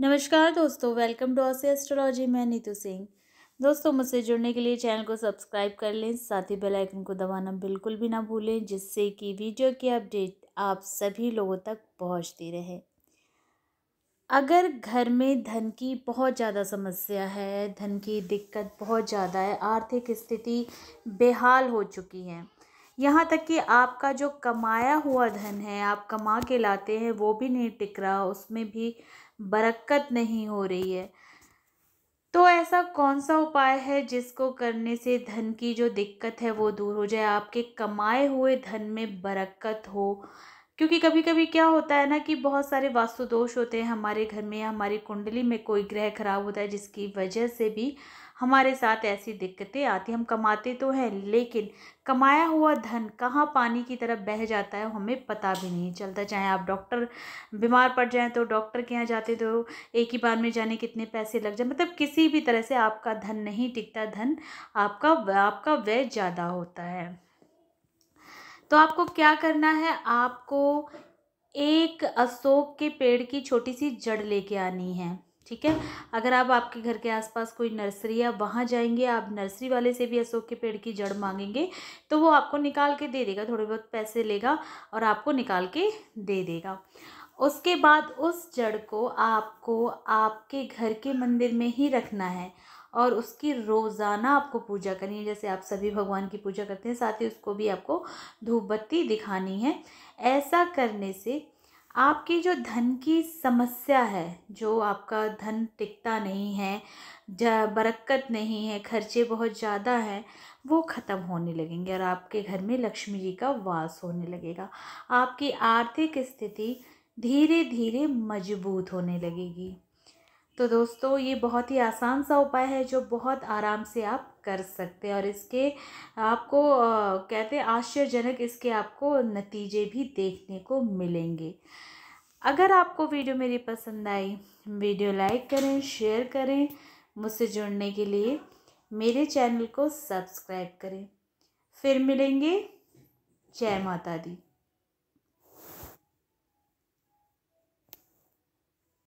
नमस्कार दोस्तों welcome to ऑसे astrology मैं नीतू सिंह दोस्तों मुझसे जुड़ने के लिए चैनल को सब्सक्राइब कर लें साथ ही बेल आइकन को दबाना बिल्कुल भी ना भूलें जिससे कि वीडियो की अपडेट आप सभी लोगों तक पहुंचती रहे अगर घर में धन की बहुत ज़्यादा समस्या है धन की दिक्कत बहुत ज़्यादा है आर्थिक स्थिति बेहाल हो चुकी है यहाँ तक कि आपका जो कमाया हुआ धन है आप कमा के लाते हैं वो भी नहीं टिक रहा उसमें भी बरक्कत नहीं हो रही है तो ऐसा कौन सा उपाय है जिसको करने से धन की जो दिक्कत है वो दूर हो जाए आपके कमाए हुए धन में बरकत हो क्योंकि कभी कभी क्या होता है ना कि बहुत सारे वास्तु दोष होते हैं हमारे घर में या हमारी कुंडली में कोई ग्रह खराब होता है जिसकी वजह से भी हमारे साथ ऐसी दिक्कतें आती हम कमाते तो हैं लेकिन कमाया हुआ धन कहाँ पानी की तरफ बह जाता है हमें पता भी नहीं चलता चाहे आप डॉक्टर बीमार पड़ जाएं तो डॉक्टर के यहाँ जाते तो एक ही बार में जाने कितने पैसे लग जाए मतलब किसी भी तरह से आपका धन नहीं टिकता धन आपका आपका व्यय ज़्यादा होता है तो आपको क्या करना है आपको एक अशोक के पेड़ की छोटी सी जड़ लेके आनी है ठीक है अगर आप आपके घर के आसपास कोई नर्सरी है वहाँ जाएंगे आप नर्सरी वाले से भी अशोक के पेड़ की जड़ मांगेंगे तो वो आपको निकाल के दे देगा थोड़े बहुत पैसे लेगा और आपको निकाल के दे देगा उसके बाद उस जड़ को आपको आपके घर के मंदिर में ही रखना है और उसकी रोज़ाना आपको पूजा करनी है जैसे आप सभी भगवान की पूजा करते हैं साथ ही उसको भी आपको धूप बत्ती दिखानी है ऐसा करने से आपकी जो धन की समस्या है जो आपका धन टिकता नहीं है बरक्क़त नहीं है खर्चे बहुत ज़्यादा हैं वो ख़त्म होने लगेंगे और आपके घर में लक्ष्मी जी का वास होने लगेगा आपकी आर्थिक स्थिति धीरे धीरे मजबूत होने लगेगी तो दोस्तों ये बहुत ही आसान सा उपाय है जो बहुत आराम से आप कर सकते हैं और इसके आपको कहते हैं आश्चर्यजनक इसके आपको नतीजे भी देखने को मिलेंगे अगर आपको वीडियो मेरी पसंद आई वीडियो लाइक करें शेयर करें मुझसे जुड़ने के लिए मेरे चैनल को सब्सक्राइब करें फिर मिलेंगे जय माता दी